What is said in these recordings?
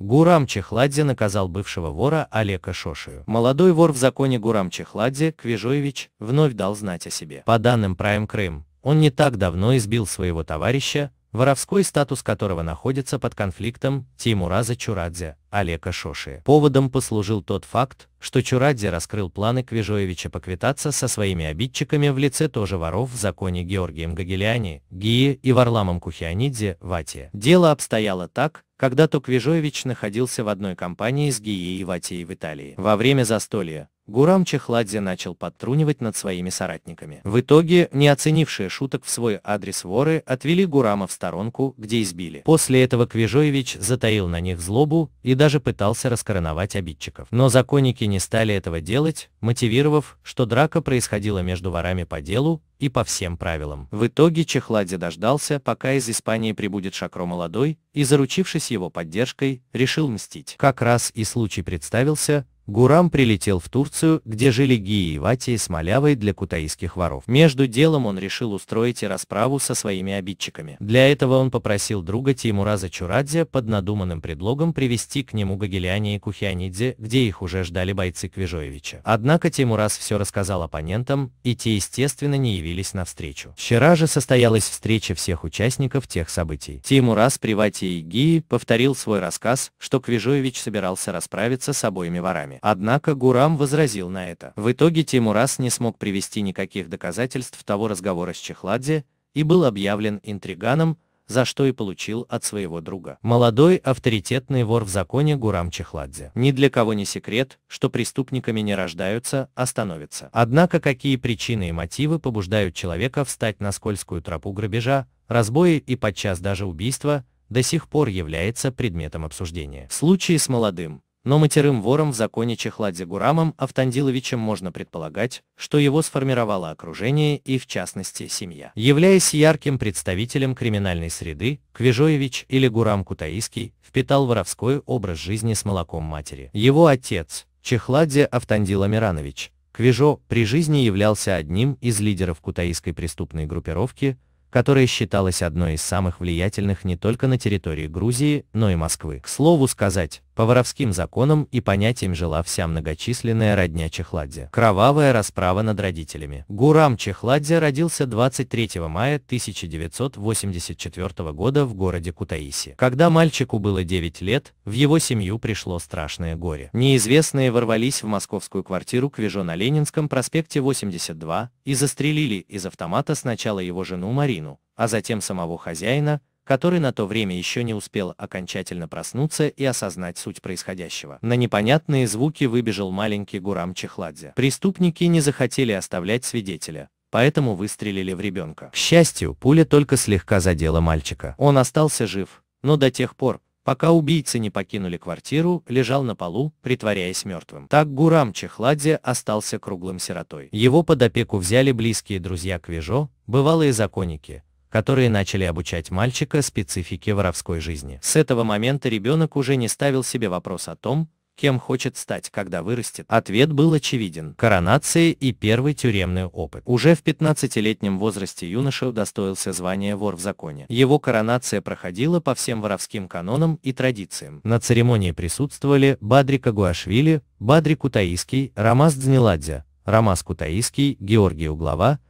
Гурам Чехладзе наказал бывшего вора Олега Шошию. Молодой вор в законе Гурам Чехладзе, Квижоевич, вновь дал знать о себе. По данным Prime Крым, он не так давно избил своего товарища, воровской статус которого находится под конфликтом Тимураза Чурадзе, Олега Шоши. Поводом послужил тот факт, что Чурадзе раскрыл планы Квежоевича поквитаться со своими обидчиками в лице тоже воров в законе Георгием Гагелиани, Гие и Варламом Кухианидзе, Вате. Дело обстояло так, когда Квежоевич находился в одной компании с Гией и Ватией в Италии. Во время застолья Гурам Чехладзе начал подтрунивать над своими соратниками. В итоге, не оценившие шуток в свой адрес воры, отвели Гурама в сторонку, где избили. После этого Квижоевич затаил на них злобу и даже пытался раскороновать обидчиков. Но законники не стали этого делать, мотивировав, что драка происходила между ворами по делу и по всем правилам. В итоге Чехладзе дождался, пока из Испании прибудет Шакро Молодой, и, заручившись его поддержкой, решил мстить. Как раз и случай представился, Гурам прилетел в Турцию, где жили Гии и Вати с Малявой для кутаистских воров. Между делом он решил устроить и расправу со своими обидчиками. Для этого он попросил друга Тимураза Чурадзе под надуманным предлогом привести к нему Гагеляне и Кухианидзе, где их уже ждали бойцы Квижоевича. Однако Тимураз все рассказал оппонентам, и те, естественно, не явились навстречу. Вчера же состоялась встреча всех участников тех событий. Тимураз при Вате и Гии повторил свой рассказ, что Квижоевич собирался расправиться с обоими ворами. Однако Гурам возразил на это. В итоге Тимурас не смог привести никаких доказательств того разговора с Чехладзе и был объявлен интриганом, за что и получил от своего друга. Молодой авторитетный вор в законе Гурам Чехладзе. Ни для кого не секрет, что преступниками не рождаются, а становятся. Однако какие причины и мотивы побуждают человека встать на скользкую тропу грабежа, разбоя и подчас даже убийства, до сих пор является предметом обсуждения. В случае с молодым, но матерым вором в законе Чехладзе Гурамом Автандиловичем можно предполагать, что его сформировало окружение и, в частности, семья. Являясь ярким представителем криминальной среды, Квежоевич или Гурам Кутаиский впитал воровской образ жизни с молоком матери. Его отец, Чехладзе Автандил Амиранович, Квежо при жизни являлся одним из лидеров кутаистской преступной группировки, которая считалась одной из самых влиятельных не только на территории Грузии, но и Москвы. К слову сказать, по воровским законам и понятиям жила вся многочисленная родня Чехладзе. Кровавая расправа над родителями. Гурам Чехладзе родился 23 мая 1984 года в городе Кутаиси. Когда мальчику было 9 лет, в его семью пришло страшное горе. Неизвестные ворвались в московскую квартиру к Квижо на Ленинском проспекте 82 и застрелили из автомата сначала его жену Марину, а затем самого хозяина, который на то время еще не успел окончательно проснуться и осознать суть происходящего. На непонятные звуки выбежал маленький Гурам Чехладзе. Преступники не захотели оставлять свидетеля, поэтому выстрелили в ребенка. К счастью, пуля только слегка задела мальчика. Он остался жив, но до тех пор, пока убийцы не покинули квартиру, лежал на полу, притворяясь мертвым. Так Гурам Чехладзе остался круглым сиротой. Его под опеку взяли близкие друзья Квежо, бывалые законники, которые начали обучать мальчика специфике воровской жизни. С этого момента ребенок уже не ставил себе вопрос о том, кем хочет стать, когда вырастет. Ответ был очевиден. Коронация и первый тюремный опыт. Уже в 15-летнем возрасте юноша удостоился звания вор в законе. Его коронация проходила по всем воровским канонам и традициям. На церемонии присутствовали Бадри Кагуашвили, Бадри Кутаиский, Рамаз Дзнеладзе, Рамаз Кутаиский, Георгий Углова,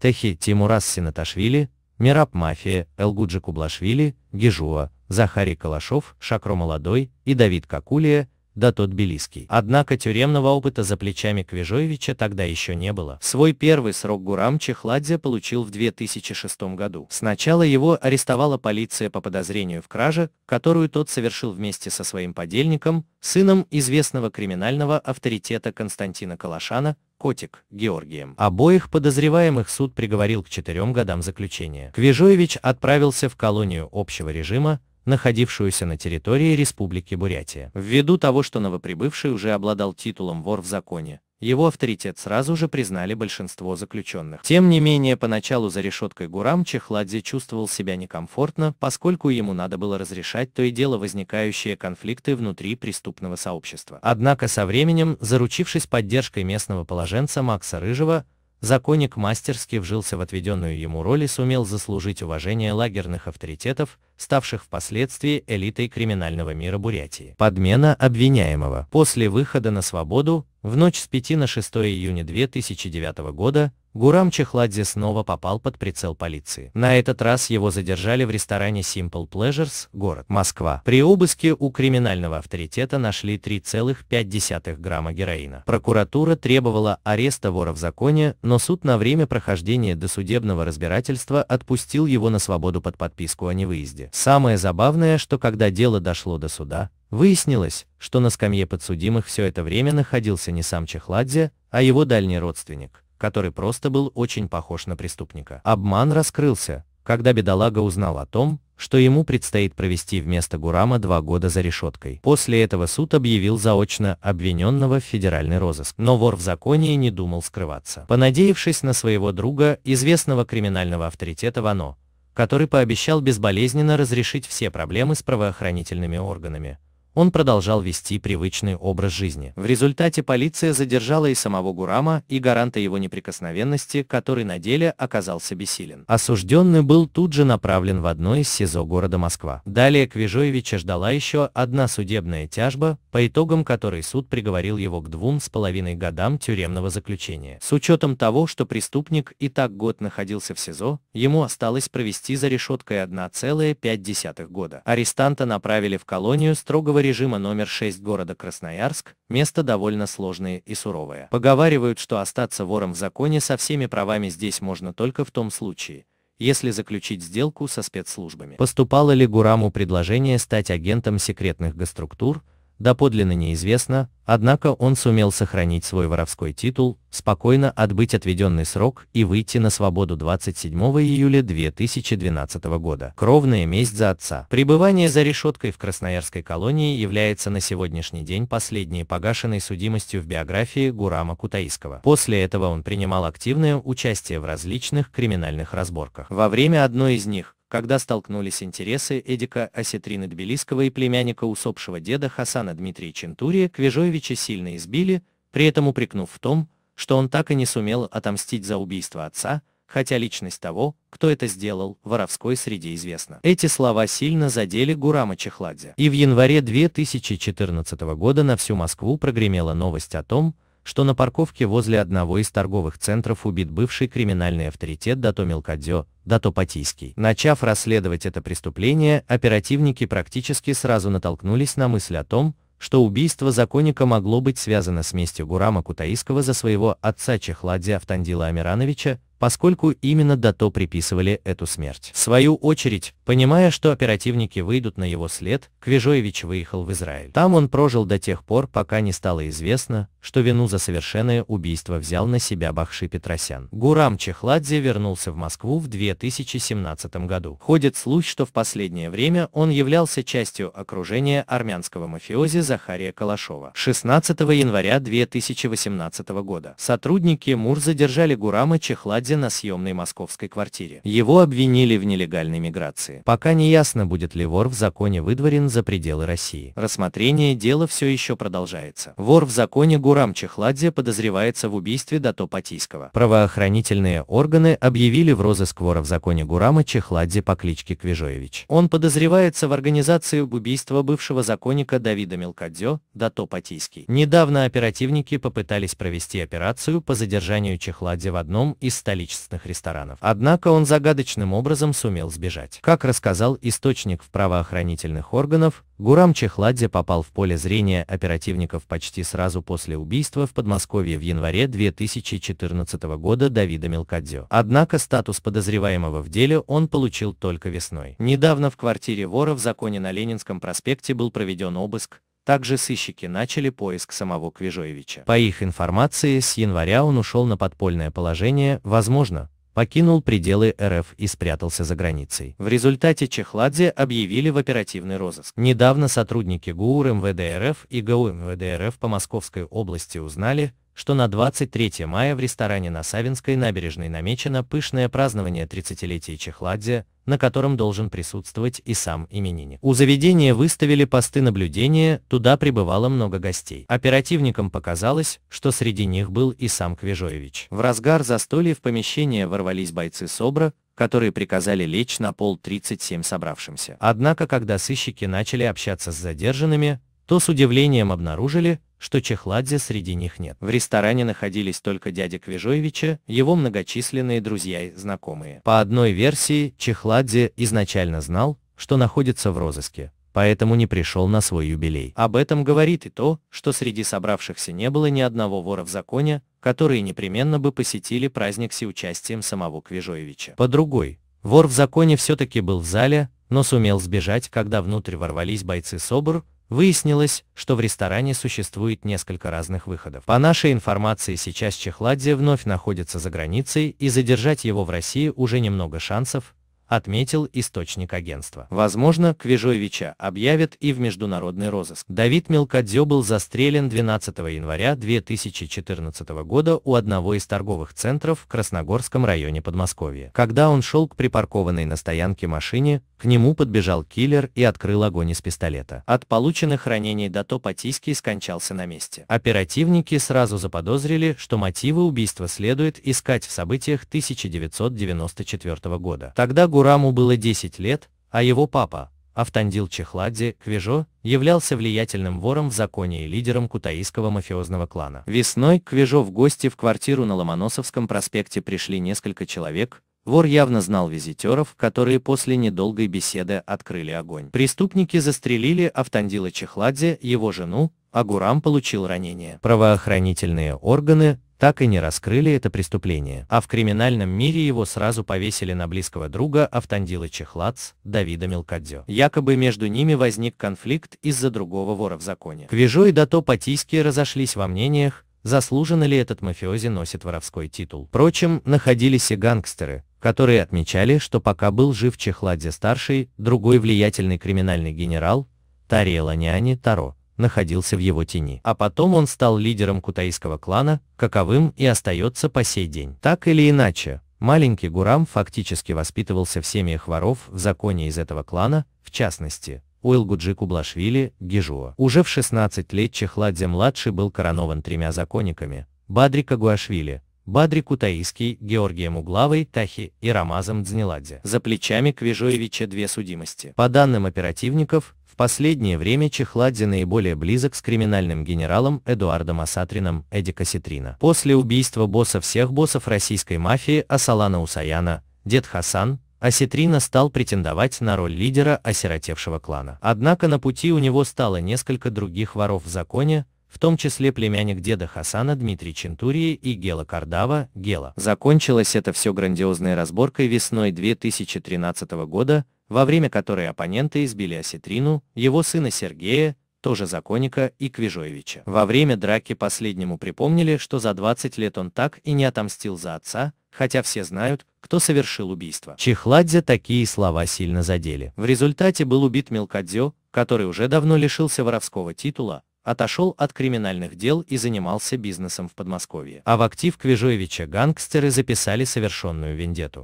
Техи Тимурас Синаташвили, Мираб Мафия, Элгуджи Кублашвили, Гижуа, Захарий Калашов, Шакро Молодой и Давид Какулия, да тот Белиский. Однако тюремного опыта за плечами Квежоевича тогда еще не было. Свой первый срок Гурам Чехладзе получил в 2006 году. Сначала его арестовала полиция по подозрению в краже, которую тот совершил вместе со своим подельником, сыном известного криминального авторитета Константина Калашана, Котик, Георгием. Обоих подозреваемых суд приговорил к четырем годам заключения. Квижоевич отправился в колонию общего режима, находившуюся на территории Республики Бурятия. Ввиду того, что новоприбывший уже обладал титулом вор в законе, его авторитет сразу же признали большинство заключенных. Тем не менее, поначалу за решеткой Гурам Чехладзе чувствовал себя некомфортно, поскольку ему надо было разрешать то и дело возникающие конфликты внутри преступного сообщества. Однако со временем, заручившись поддержкой местного положенца Макса Рыжего, Законник мастерски вжился в отведенную ему роль и сумел заслужить уважение лагерных авторитетов, ставших впоследствии элитой криминального мира Бурятии. Подмена обвиняемого. После выхода на свободу, в ночь с 5 на 6 июня 2009 года, Гурам Чехладзе снова попал под прицел полиции. На этот раз его задержали в ресторане Simple Pleasures, город Москва. При обыске у криминального авторитета нашли 3,5 грамма героина. Прокуратура требовала ареста вора в законе, но суд на время прохождения досудебного разбирательства отпустил его на свободу под подписку о невыезде. Самое забавное, что когда дело дошло до суда, Выяснилось, что на скамье подсудимых все это время находился не сам Чехладзе, а его дальний родственник, который просто был очень похож на преступника. Обман раскрылся, когда бедолага узнал о том, что ему предстоит провести вместо Гурама два года за решеткой. После этого суд объявил заочно обвиненного в федеральный розыск. Но вор в законе не думал скрываться. Понадеявшись на своего друга, известного криминального авторитета Вано, который пообещал безболезненно разрешить все проблемы с правоохранительными органами, он продолжал вести привычный образ жизни. В результате полиция задержала и самого Гурама, и гаранта его неприкосновенности, который на деле оказался бессилен. Осужденный был тут же направлен в одно из СИЗО города Москва. Далее Квижоевича ждала еще одна судебная тяжба, по итогам которой суд приговорил его к двум с половиной годам тюремного заключения. С учетом того, что преступник и так год находился в СИЗО, ему осталось провести за решеткой 1,5 года. Арестанта направили в колонию строгого режима номер 6 города Красноярск, место довольно сложное и суровое. Поговаривают, что остаться вором в законе со всеми правами здесь можно только в том случае, если заключить сделку со спецслужбами. Поступало ли Гураму предложение стать агентом секретных госструктур, доподлинно неизвестно, однако он сумел сохранить свой воровской титул, спокойно отбыть отведенный срок и выйти на свободу 27 июля 2012 года. Кровная месть за отца. Пребывание за решеткой в Красноярской колонии является на сегодняшний день последней погашенной судимостью в биографии Гурама Кутаискова. После этого он принимал активное участие в различных криминальных разборках. Во время одной из них, когда столкнулись интересы Эдика Осетрина Тбилисского и племянника усопшего деда Хасана Дмитрия Чентурия, Квежоевича сильно избили, при этом упрекнув в том, что он так и не сумел отомстить за убийство отца, хотя личность того, кто это сделал, воровской среде известна. Эти слова сильно задели Гурама Чехладзе. И в январе 2014 года на всю Москву прогремела новость о том, что на парковке возле одного из торговых центров убит бывший криминальный авторитет Дато Мелкадзё, Дато Патийский. Начав расследовать это преступление, оперативники практически сразу натолкнулись на мысль о том, что убийство законника могло быть связано с местью Гурама Кутаиского за своего отца Чехладзе Автандила Амирановича, поскольку именно Дато приписывали эту смерть. В свою очередь, понимая, что оперативники выйдут на его след, Квежоевич выехал в Израиль. Там он прожил до тех пор, пока не стало известно, что вину за совершенное убийство взял на себя Бахши Петросян. Гурам Чехладзе вернулся в Москву в 2017 году. Ходит слух, что в последнее время он являлся частью окружения армянского мафиози Захария Калашова. 16 января 2018 года сотрудники МУР задержали Гурама Чехладзе Меладзе на съемной московской квартире. Его обвинили в нелегальной миграции. Пока не ясно, будет ли вор в законе выдворен за пределы России. Рассмотрение дела все еще продолжается. Вор в законе Гурам Чехладзе подозревается в убийстве Дато Патийского. Правоохранительные органы объявили в розыск вора в законе Гурама Чехладзе по кличке Квижоевич. Он подозревается в организации убийства бывшего законника Давида Мелкадзе Дато Патийский. Недавно оперативники попытались провести операцию по задержанию Чехладзе в одном из столиц количественных ресторанов. Однако он загадочным образом сумел сбежать. Как рассказал источник в правоохранительных органов, Гурам Чехладзе попал в поле зрения оперативников почти сразу после убийства в Подмосковье в январе 2014 года Давида Мелкадзё. Однако статус подозреваемого в деле он получил только весной. Недавно в квартире вора в законе на Ленинском проспекте был проведен обыск, также сыщики начали поиск самого Квижоевича. По их информации, с января он ушел на подпольное положение, возможно, покинул пределы РФ и спрятался за границей. В результате Чехладзе объявили в оперативный розыск. Недавно сотрудники ГУР МВД РФ и ГУ МВД РФ по Московской области узнали, что на 23 мая в ресторане на Савинской набережной намечено пышное празднование 30-летия Чехладзе, на котором должен присутствовать и сам именинник. У заведения выставили посты наблюдения, туда прибывало много гостей. Оперативникам показалось, что среди них был и сам Квежоевич. В разгар застолья в помещение ворвались бойцы СОБРа, которые приказали лечь на пол 37 собравшимся. Однако, когда сыщики начали общаться с задержанными, то с удивлением обнаружили, что Чехладзе среди них нет. В ресторане находились только дядя Квежоевича, его многочисленные друзья и знакомые. По одной версии, Чехладзе изначально знал, что находится в розыске, поэтому не пришел на свой юбилей. Об этом говорит и то, что среди собравшихся не было ни одного вора в законе, которые непременно бы посетили праздник с участием самого Квежоевича. По другой, вор в законе все-таки был в зале, но сумел сбежать, когда внутрь ворвались бойцы СОБР, Выяснилось, что в ресторане существует несколько разных выходов. По нашей информации, сейчас Чехладзе вновь находится за границей, и задержать его в России уже немного шансов, отметил источник агентства. Возможно, Квежовича объявят и в международный розыск. Давид Мелкадзе был застрелен 12 января 2014 года у одного из торговых центров в Красногорском районе Подмосковья. Когда он шел к припаркованной на стоянке машине, к нему подбежал киллер и открыл огонь из пистолета. От полученных ранений Дато Патийский скончался на месте. Оперативники сразу заподозрили, что мотивы убийства следует искать в событиях 1994 года. Тогда город Гураму было 10 лет, а его папа, Автандил Чехладзе, Квежо, являлся влиятельным вором в законе и лидером кутаистского мафиозного клана. Весной Квежо в гости в квартиру на Ломоносовском проспекте пришли несколько человек, вор явно знал визитеров, которые после недолгой беседы открыли огонь. Преступники застрелили Автандила Чехладзе, его жену, Агурам получил ранение. Правоохранительные органы так и не раскрыли это преступление, а в криминальном мире его сразу повесили на близкого друга Автандила Чехлац, Давида Мелкадзё. Якобы между ними возник конфликт из-за другого вора в законе. Квижо и Дато Патийские разошлись во мнениях, заслуженно ли этот мафиози носит воровской титул. Впрочем, находились и гангстеры, которые отмечали, что пока был жив Чехладзе-старший, другой влиятельный криминальный генерал, Тареланяни Таро, находился в его тени. А потом он стал лидером кутаистского клана, каковым и остается по сей день. Так или иначе, маленький Гурам фактически воспитывался в семьях воров в законе из этого клана, в частности, Уилгуджи Кублашвили, Гижуа. Уже в 16 лет Чехладзе-младший был коронован тремя законниками – Бадрика Гуашвили, Бадри Кутаиский, Георгием Углавой, Тахи и Рамазом Дзниладзе. За плечами Квижоевича две судимости. По данным оперативников, в последнее время Чехладзе наиболее близок с криминальным генералом Эдуардом Асатрином Эдди Каситрина. После убийства босса всех боссов российской мафии Асалана Усаяна, дед Хасан, Асетрина стал претендовать на роль лидера осиротевшего клана. Однако на пути у него стало несколько других воров в законе, в том числе племянник деда Хасана Дмитрий Чентурии и Гела Кардава, Гела. Закончилось это все грандиозной разборкой весной 2013 года, во время которой оппоненты избили Осетрину, его сына Сергея, тоже Законника и Квижоевича. Во время драки последнему припомнили, что за 20 лет он так и не отомстил за отца, хотя все знают, кто совершил убийство. Чехладзе такие слова сильно задели. В результате был убит Мелкадзе, который уже давно лишился воровского титула, отошел от криминальных дел и занимался бизнесом в Подмосковье. А в актив Квижоевича гангстеры записали совершенную вендету.